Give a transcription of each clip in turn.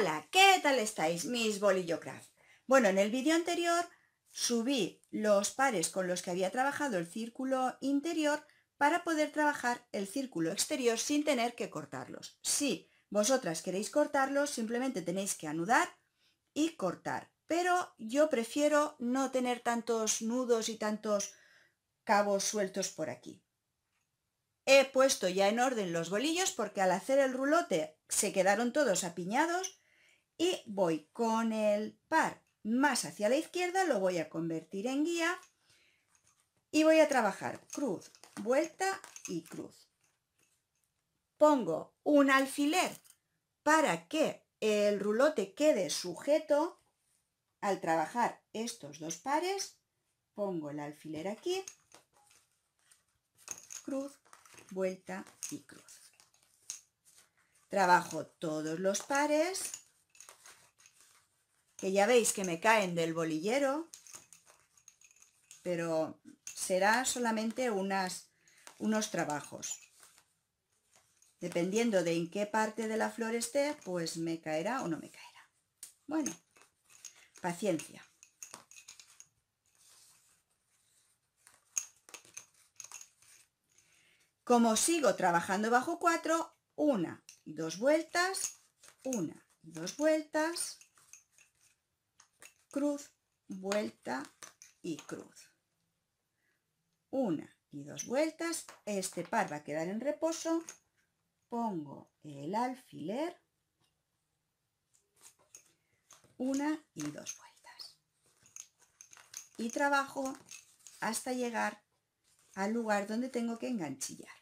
Hola, ¿qué tal estáis mis bolillocraft? Bueno, en el vídeo anterior subí los pares con los que había trabajado el círculo interior para poder trabajar el círculo exterior sin tener que cortarlos. Si vosotras queréis cortarlos, simplemente tenéis que anudar y cortar. Pero yo prefiero no tener tantos nudos y tantos cabos sueltos por aquí. He puesto ya en orden los bolillos porque al hacer el rulote se quedaron todos apiñados y voy con el par más hacia la izquierda, lo voy a convertir en guía y voy a trabajar cruz, vuelta y cruz. Pongo un alfiler para que el rulote quede sujeto al trabajar estos dos pares. Pongo el alfiler aquí, cruz, vuelta y cruz. Trabajo todos los pares que ya veis que me caen del bolillero, pero será solamente unas, unos trabajos. Dependiendo de en qué parte de la flor esté, pues me caerá o no me caerá. Bueno, paciencia. Como sigo trabajando bajo cuatro, una y dos vueltas, una y dos vueltas, cruz, vuelta y cruz. Una y dos vueltas, este par va a quedar en reposo, pongo el alfiler, una y dos vueltas. Y trabajo hasta llegar al lugar donde tengo que enganchillar.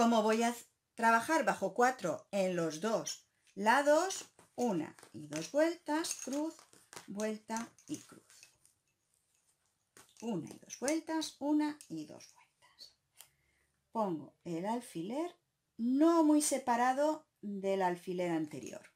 Como voy a trabajar bajo 4 en los dos lados, una y dos vueltas, cruz, vuelta y cruz. Una y dos vueltas, una y dos vueltas. Pongo el alfiler no muy separado del alfiler anterior.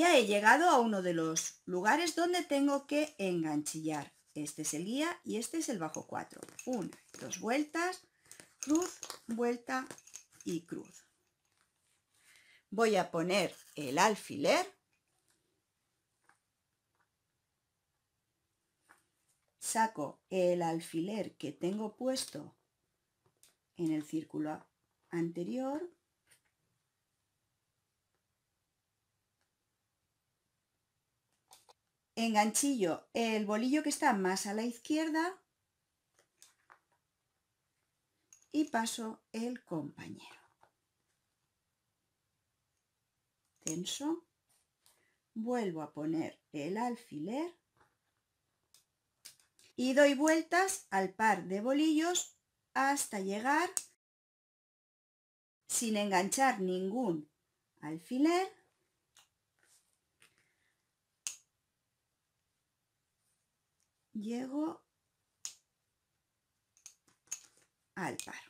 Ya he llegado a uno de los lugares donde tengo que enganchillar. Este es el guía y este es el bajo 4. Una, dos vueltas, cruz, vuelta y cruz. Voy a poner el alfiler. Saco el alfiler que tengo puesto en el círculo anterior enganchillo el bolillo que está más a la izquierda y paso el compañero. Tenso. Vuelvo a poner el alfiler y doy vueltas al par de bolillos hasta llegar sin enganchar ningún alfiler llego al par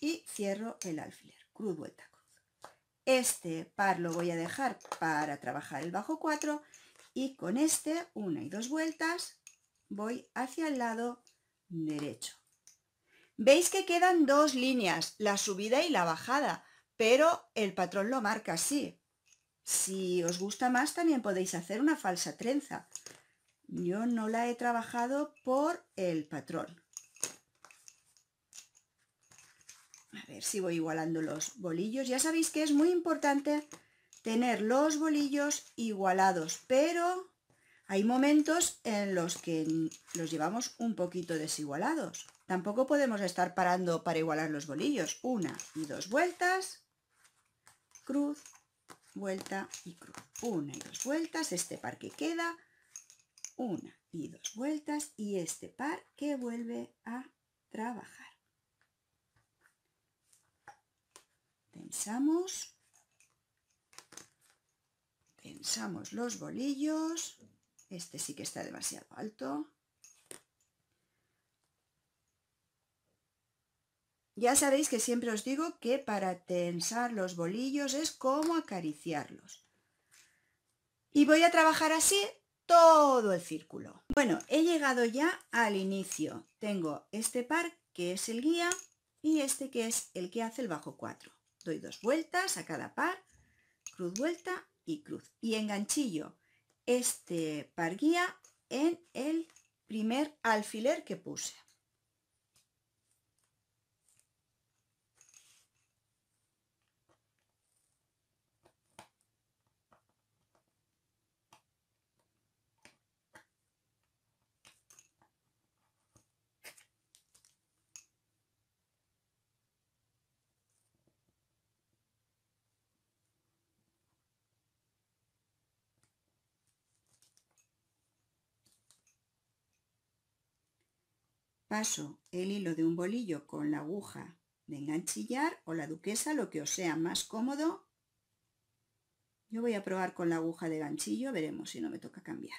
y cierro el alfiler, cruz, vuelta, cruz. Este par lo voy a dejar para trabajar el bajo 4 y con este, una y dos vueltas, voy hacia el lado derecho. Veis que quedan dos líneas, la subida y la bajada, pero el patrón lo marca así. Si os gusta más también podéis hacer una falsa trenza, yo no la he trabajado por el patrón. A ver si voy igualando los bolillos. Ya sabéis que es muy importante tener los bolillos igualados, pero hay momentos en los que los llevamos un poquito desigualados. Tampoco podemos estar parando para igualar los bolillos. Una y dos vueltas, cruz, vuelta y cruz. Una y dos vueltas, este par que queda, una y dos vueltas y este par que vuelve a trabajar. Tensamos, tensamos los bolillos, este sí que está demasiado alto. Ya sabéis que siempre os digo que para tensar los bolillos es como acariciarlos. Y voy a trabajar así todo el círculo. Bueno, he llegado ya al inicio. Tengo este par que es el guía y este que es el que hace el bajo 4. Doy dos vueltas a cada par, cruz vuelta y cruz. Y enganchillo este par guía en el primer alfiler que puse. Paso el hilo de un bolillo con la aguja de enganchillar o la duquesa, lo que os sea más cómodo. Yo voy a probar con la aguja de ganchillo, veremos si no me toca cambiar.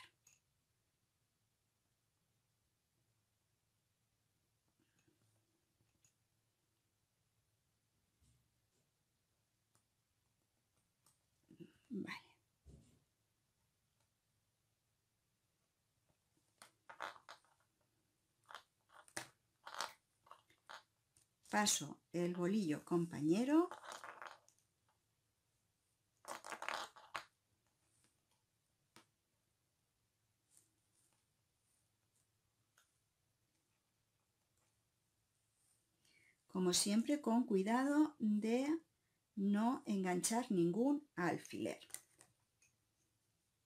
paso el bolillo compañero como siempre con cuidado de no enganchar ningún alfiler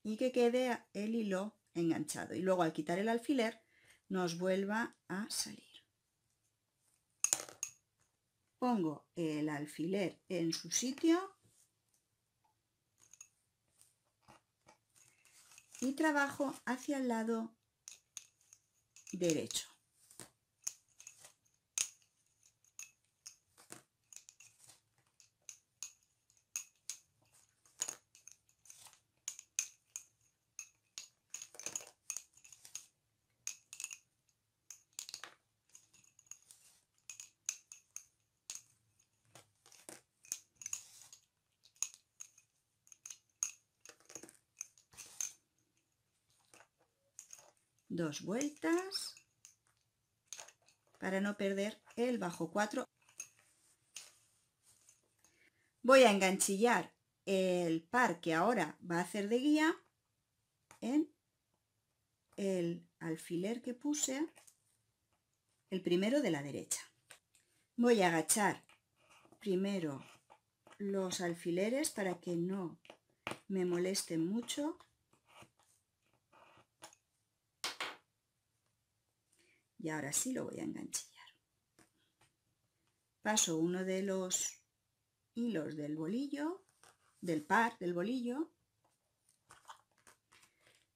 y que quede el hilo enganchado y luego al quitar el alfiler nos vuelva a salir pongo el alfiler en su sitio y trabajo hacia el lado derecho. dos vueltas para no perder el bajo 4. Voy a enganchillar el par que ahora va a hacer de guía en el alfiler que puse, el primero de la derecha. Voy a agachar primero los alfileres para que no me molesten mucho ahora sí lo voy a enganchillar. Paso uno de los hilos del bolillo, del par del bolillo,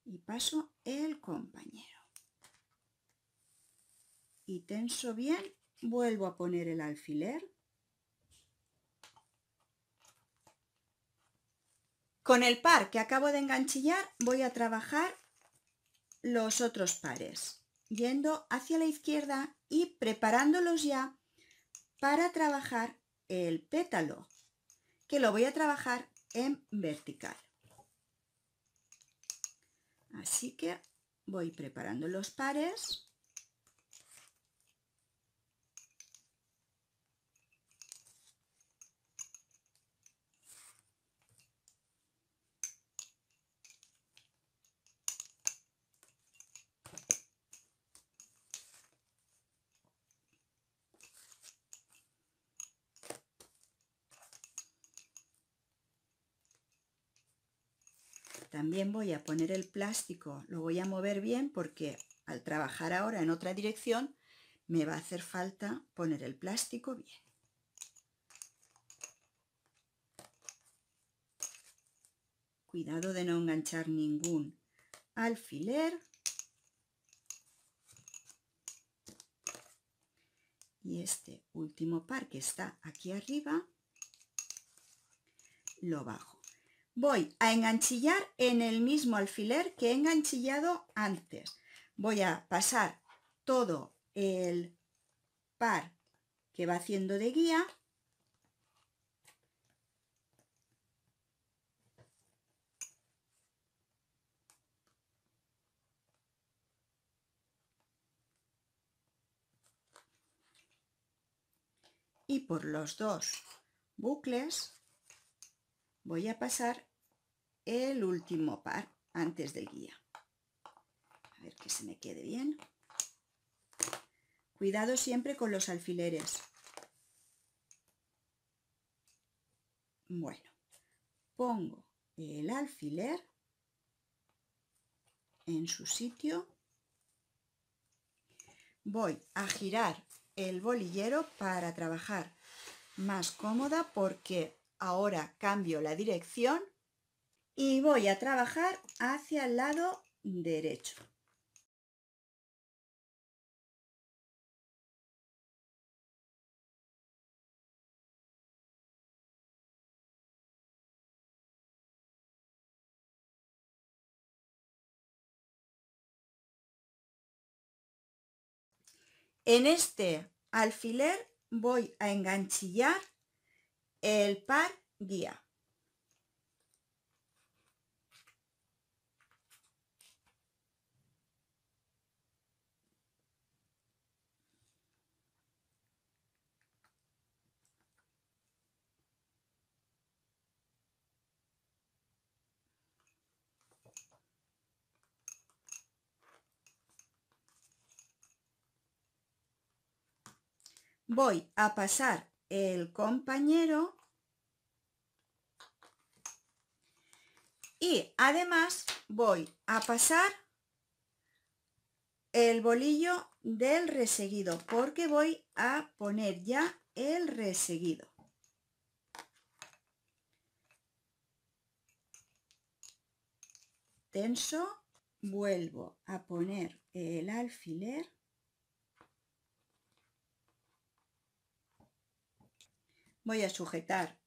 y paso el compañero. Y tenso bien, vuelvo a poner el alfiler. Con el par que acabo de enganchillar voy a trabajar los otros pares yendo hacia la izquierda y preparándolos ya para trabajar el pétalo, que lo voy a trabajar en vertical. Así que voy preparando los pares. también voy a poner el plástico, lo voy a mover bien porque al trabajar ahora en otra dirección me va a hacer falta poner el plástico bien. Cuidado de no enganchar ningún alfiler. Y este último par que está aquí arriba, lo bajo. Voy a enganchillar en el mismo alfiler que he enganchillado antes. Voy a pasar todo el par que va haciendo de guía y por los dos bucles voy a pasar el último par antes del guía. A ver que se me quede bien. Cuidado siempre con los alfileres. Bueno, pongo el alfiler en su sitio. Voy a girar el bolillero para trabajar más cómoda porque Ahora cambio la dirección y voy a trabajar hacia el lado derecho. En este alfiler voy a enganchillar el par guía. Voy a pasar el compañero y además voy a pasar el bolillo del reseguido porque voy a poner ya el reseguido tenso vuelvo a poner el alfiler Voy a sujetar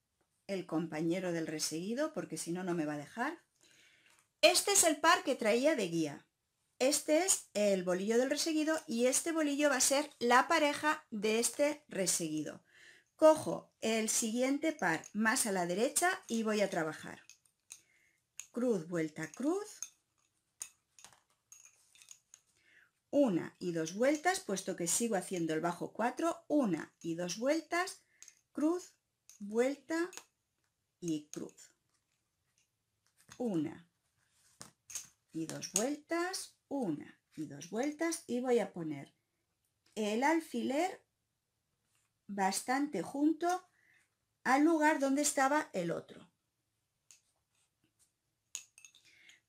el compañero del reseguido porque si no, no me va a dejar. Este es el par que traía de guía. Este es el bolillo del reseguido y este bolillo va a ser la pareja de este reseguido. Cojo el siguiente par más a la derecha y voy a trabajar. Cruz, vuelta, cruz. Una y dos vueltas, puesto que sigo haciendo el bajo 4, una y dos vueltas, cruz, vuelta y cruz. Una y dos vueltas, una y dos vueltas y voy a poner el alfiler bastante junto al lugar donde estaba el otro.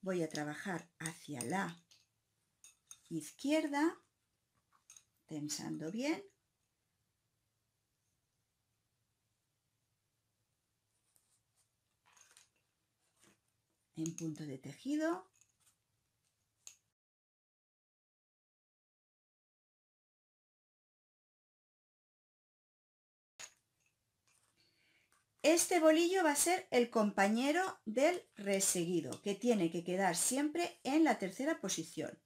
Voy a trabajar hacia la izquierda, tensando bien, en punto de tejido Este bolillo va a ser el compañero del reseguido, que tiene que quedar siempre en la tercera posición.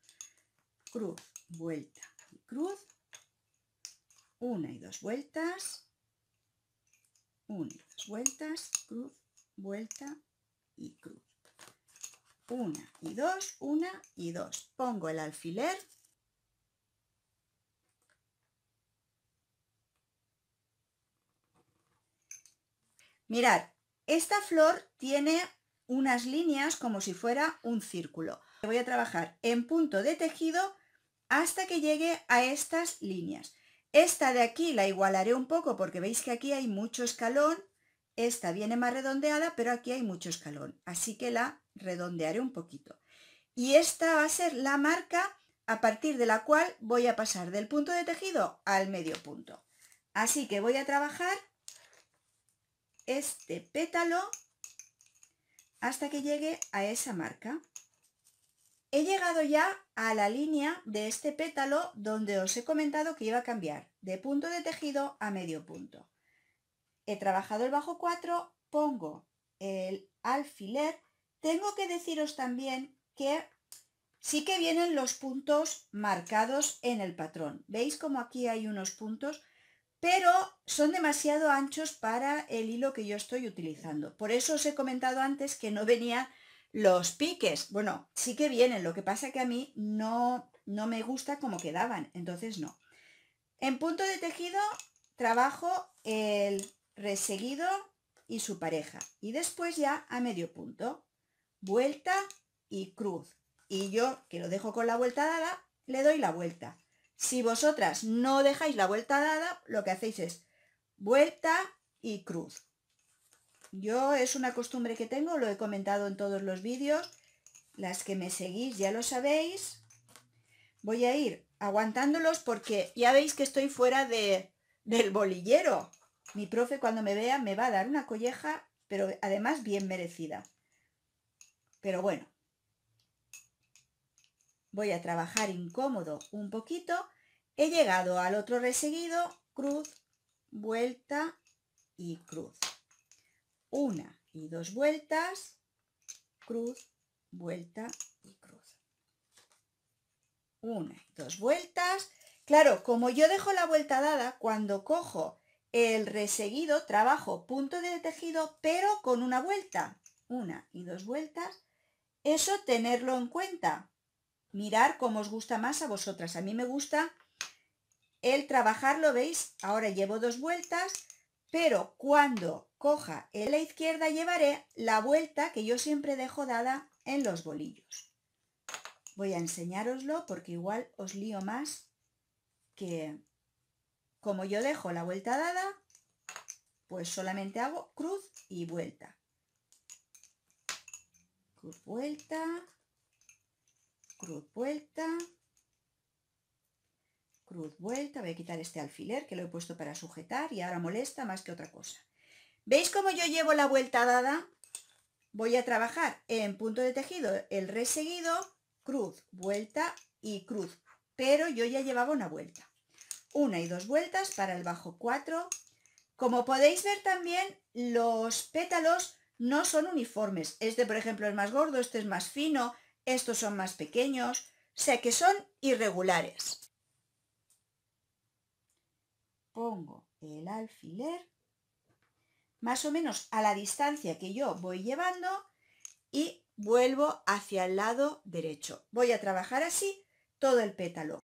Cruz, vuelta cruz. Una y dos vueltas. Una y dos vueltas, cruz, vuelta y cruz una y dos, una y dos. Pongo el alfiler Mirad, esta flor tiene unas líneas como si fuera un círculo. Voy a trabajar en punto de tejido hasta que llegue a estas líneas. Esta de aquí la igualaré un poco porque veis que aquí hay mucho escalón. Esta viene más redondeada, pero aquí hay mucho escalón. Así que la redondearé un poquito. Y esta va a ser la marca a partir de la cual voy a pasar del punto de tejido al medio punto. Así que voy a trabajar este pétalo hasta que llegue a esa marca. He llegado ya a la línea de este pétalo donde os he comentado que iba a cambiar de punto de tejido a medio punto. He trabajado el bajo 4, pongo el alfiler tengo que deciros también que sí que vienen los puntos marcados en el patrón. ¿Veis como aquí hay unos puntos? Pero son demasiado anchos para el hilo que yo estoy utilizando. Por eso os he comentado antes que no venía los piques. Bueno, sí que vienen, lo que pasa que a mí no, no me gusta como quedaban, entonces no. En punto de tejido trabajo el reseguido y su pareja. Y después ya a medio punto vuelta y cruz. Y yo, que lo dejo con la vuelta dada, le doy la vuelta. Si vosotras no dejáis la vuelta dada, lo que hacéis es vuelta y cruz. Yo es una costumbre que tengo, lo he comentado en todos los vídeos. Las que me seguís ya lo sabéis. Voy a ir aguantándolos porque ya veis que estoy fuera de, del bolillero. Mi profe cuando me vea me va a dar una colleja, pero además bien merecida. Pero bueno, voy a trabajar incómodo un poquito. He llegado al otro reseguido, cruz, vuelta y cruz. Una y dos vueltas, cruz, vuelta y cruz. Una y dos vueltas. Claro, como yo dejo la vuelta dada, cuando cojo el reseguido, trabajo punto de tejido, pero con una vuelta. Una y dos vueltas, eso tenerlo en cuenta. Mirar cómo os gusta más a vosotras. A mí me gusta el trabajarlo, ¿veis? Ahora llevo dos vueltas, pero cuando coja en la izquierda llevaré la vuelta que yo siempre dejo dada en los bolillos. Voy a enseñároslo porque igual os lío más que como yo dejo la vuelta dada, pues solamente hago cruz y vuelta cruz vuelta, cruz vuelta, cruz vuelta. Voy a quitar este alfiler que lo he puesto para sujetar y ahora molesta más que otra cosa. ¿Veis cómo yo llevo la vuelta dada? Voy a trabajar en punto de tejido el reseguido cruz, vuelta y cruz. Pero yo ya llevaba una vuelta. Una y dos vueltas para el bajo 4. Como podéis ver también, los pétalos no son uniformes. Este, por ejemplo, es más gordo, este es más fino, estos son más pequeños, o sea que son irregulares. Pongo el alfiler más o menos a la distancia que yo voy llevando y vuelvo hacia el lado derecho. Voy a trabajar así todo el pétalo.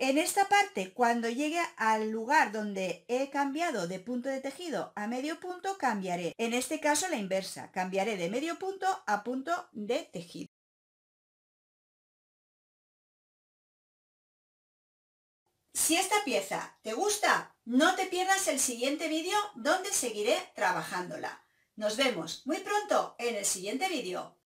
En esta parte, cuando llegue al lugar donde he cambiado de punto de tejido a medio punto, cambiaré. En este caso la inversa, cambiaré de medio punto a punto de tejido. Si esta pieza te gusta, no te pierdas el siguiente vídeo donde seguiré trabajándola. Nos vemos muy pronto en el siguiente vídeo.